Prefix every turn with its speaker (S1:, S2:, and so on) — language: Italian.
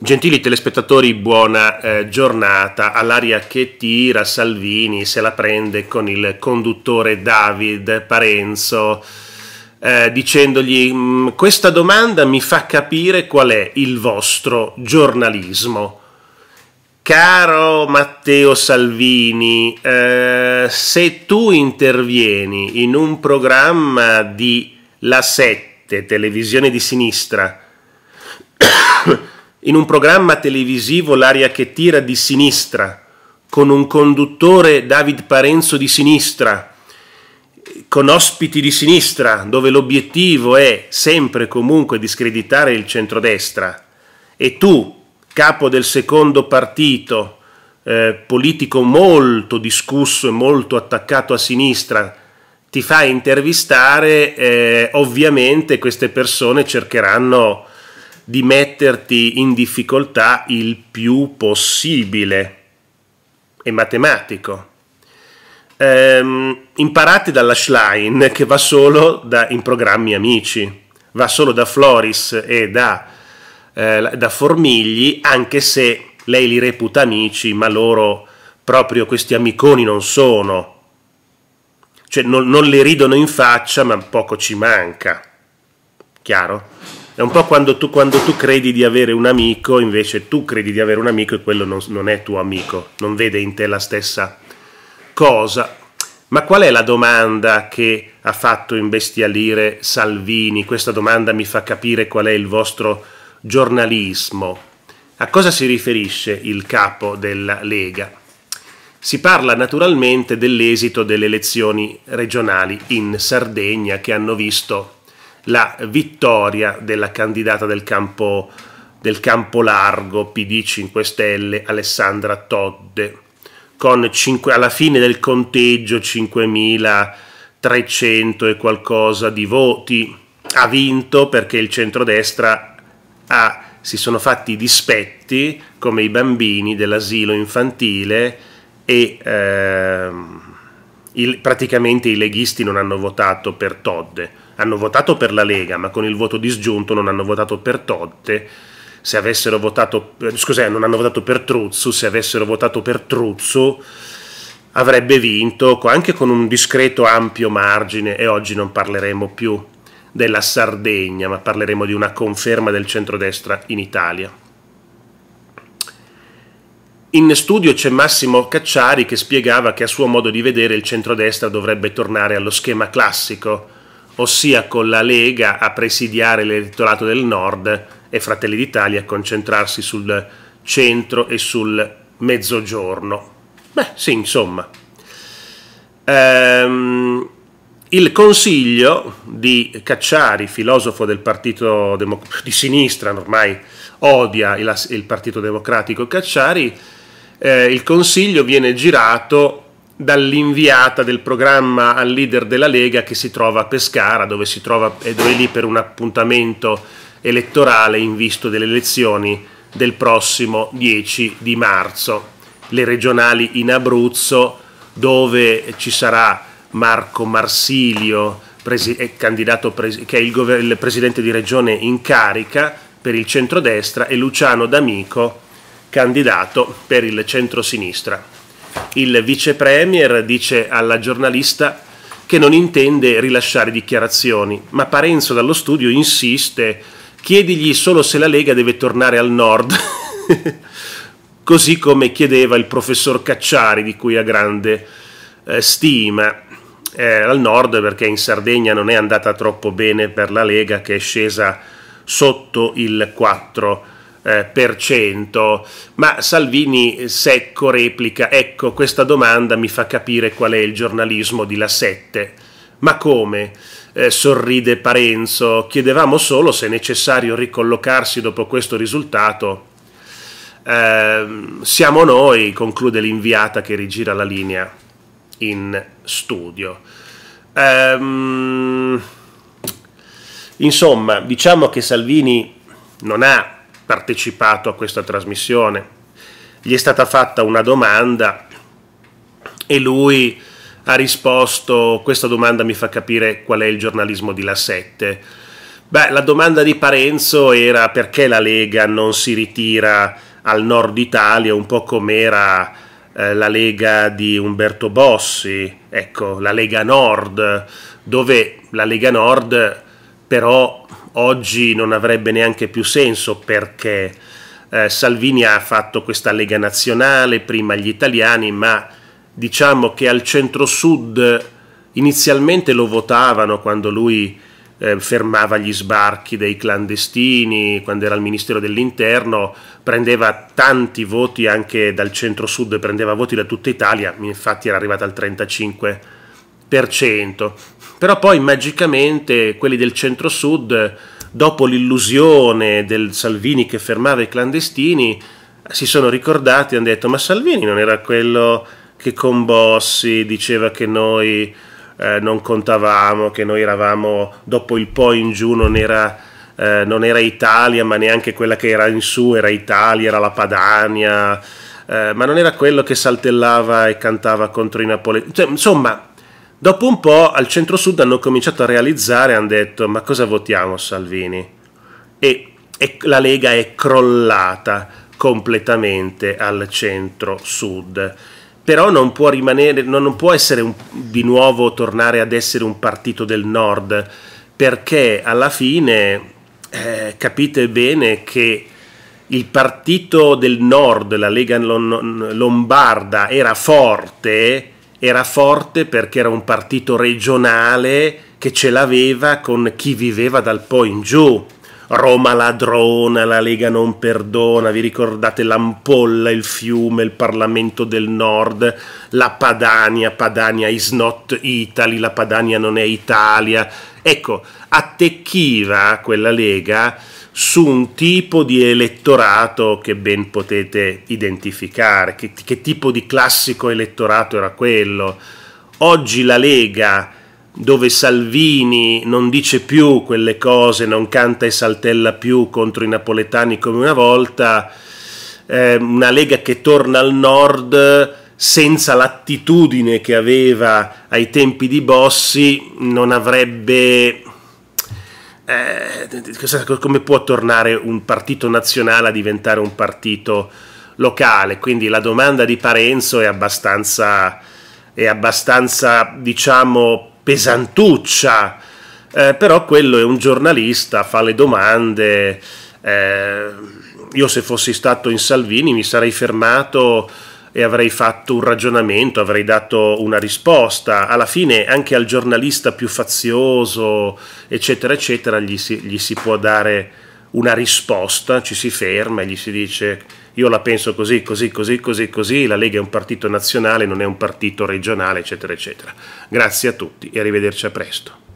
S1: Gentili telespettatori, buona eh, giornata. All'aria che tira Salvini se la prende con il conduttore David Parenzo eh, dicendogli mm, questa domanda mi fa capire qual è il vostro giornalismo. Caro Matteo Salvini, eh, se tu intervieni in un programma di La Sette, televisione di sinistra, in un programma televisivo L'aria che tira di sinistra, con un conduttore David Parenzo di sinistra, con ospiti di sinistra, dove l'obiettivo è sempre e comunque discreditare il centrodestra, e tu, capo del secondo partito, eh, politico molto discusso e molto attaccato a sinistra, ti fa intervistare, eh, ovviamente queste persone cercheranno di metterti in difficoltà il più possibile. È matematico. Ehm, imparate dalla Schlein che va solo da, in programmi amici, va solo da Floris e da, eh, da Formigli, anche se lei li reputa amici, ma loro proprio questi amiconi non sono. Cioè non, non le ridono in faccia, ma poco ci manca. Chiaro? È un po' quando tu, quando tu, credi di avere un amico, invece tu credi di avere un amico e quello non, non è tuo amico, non vede in te la stessa cosa. Ma qual è la domanda che ha fatto imbestialire Salvini? Questa domanda mi fa capire qual è il vostro giornalismo. A cosa si riferisce il capo della Lega? Si parla naturalmente dell'esito delle elezioni regionali in Sardegna che hanno visto la vittoria della candidata del campo, del campo largo PD 5 Stelle Alessandra Todde con 5, alla fine del conteggio 5.300 e qualcosa di voti ha vinto perché il centrodestra ha, si sono fatti dispetti come i bambini dell'asilo infantile e ehm, il, praticamente i leghisti non hanno votato per Todde hanno votato per la Lega, ma con il voto disgiunto non hanno votato per Totte. Se avessero votato, eh, scusate, non hanno votato per Truzzo, se avessero votato per Truzzo avrebbe vinto anche con un discreto ampio margine e oggi non parleremo più della Sardegna, ma parleremo di una conferma del centrodestra in Italia. In studio c'è Massimo Cacciari che spiegava che a suo modo di vedere il centrodestra dovrebbe tornare allo schema classico, ossia con la Lega a presidiare l'elettorato del Nord e Fratelli d'Italia a concentrarsi sul centro e sul mezzogiorno. Beh, sì, insomma. Ehm, il consiglio di Cacciari, filosofo del partito Demo- di sinistra, ormai odia il, il Partito Democratico Cacciari, eh, il consiglio viene girato dall'inviata del programma al leader della Lega che si trova a Pescara, dove, si trova, dove è lì per un appuntamento elettorale in vista delle elezioni del prossimo 10 di marzo, le regionali in Abruzzo, dove ci sarà Marco Marsilio, eh, candidato che è il, presidente di regione in carica per il centrodestra, e Luciano D'Amico, candidato per il centrosinistra. Il vice premier dice alla giornalista che non intende rilasciare dichiarazioni, ma Parenzo dallo studio insiste, chiedigli solo se la Lega deve tornare al nord, così come chiedeva il professor Cacciari di cui ha grande eh, stima. Eh, al nord perché in Sardegna non è andata troppo bene per la Lega che è scesa sotto il 4 eh, per cento, ma Salvini eh, secco replica, ecco questa domanda mi fa capire qual è il giornalismo di La 7. Ma come? Eh, sorride Parenzo, chiedevamo solo se è necessario ricollocarsi dopo questo risultato. Eh, siamo noi, conclude l'inviata che rigira la linea in studio. Eh, insomma, diciamo che Salvini non ha partecipato a questa trasmissione. Gli è stata fatta una domanda e lui ha risposto questa domanda mi fa capire qual è il giornalismo di La Sette. Beh, la domanda di Parenzo era perché la Lega non si ritira al nord Italia, un po' come era eh, la Lega di Umberto Bossi, ecco, la Lega Nord, dove la Lega Nord però oggi non avrebbe neanche più senso perché eh, Salvini ha fatto questa Lega Nazionale, prima gli italiani, ma diciamo che al centro-sud inizialmente lo votavano quando lui eh, fermava gli sbarchi dei clandestini, quando era al Ministero dell'Interno, prendeva tanti voti anche dal centro-sud, prendeva voti da tutta Italia, infatti era arrivato al 35%. Però poi magicamente quelli del centro-sud, dopo l'illusione del Salvini che fermava i clandestini, si sono ricordati e hanno detto ma Salvini non era quello che con Bossi diceva che noi eh, non contavamo, che noi eravamo dopo il po' in giù non era, eh, non era, Italia, ma neanche quella che era in su era Italia, era la Padania, eh, ma non era quello che saltellava e cantava contro i napoletani. Cioè, insomma, Dopo un po' al centro-sud hanno cominciato a realizzare, hanno detto ma cosa votiamo Salvini? E, e la Lega è crollata completamente al centro-sud però non può, rimanere, non può un, di nuovo tornare ad essere un partito del nord, perché alla fine eh, capite bene che il partito del nord, la Lega Lombarda, era forte era forte perché era un partito regionale che ce l'aveva con chi viveva dal po' in giù. Roma ladrona, la Lega non perdona, vi ricordate l'ampolla, il fiume, il Parlamento del Nord, la Padania, Padania is not Italy, la Padania non è Italia. Ecco, attecchiva quella Lega su un tipo di elettorato che ben potete identificare, che, che tipo di classico elettorato era quello. Oggi la Lega, dove Salvini non dice più quelle cose, non canta e saltella più contro i napoletani come una volta, eh, una Lega che torna al nord senza l'attitudine che aveva ai tempi di Bossi non avrebbe eh, come può tornare un partito nazionale a diventare un partito locale? Quindi la domanda di Parenzo è abbastanza, è abbastanza diciamo, pesantuccia, eh, però quello è un giornalista, fa le domande. Eh, io se fossi stato in Salvini mi sarei fermato e avrei fatto un ragionamento, avrei dato una risposta. Alla fine anche al giornalista più fazioso, eccetera, eccetera, gli si, gli si può dare una risposta, ci si ferma e gli si dice io la penso così, così, così, così, così, la Lega è un partito nazionale, non è un partito regionale, eccetera, eccetera. Grazie a tutti e arrivederci a presto.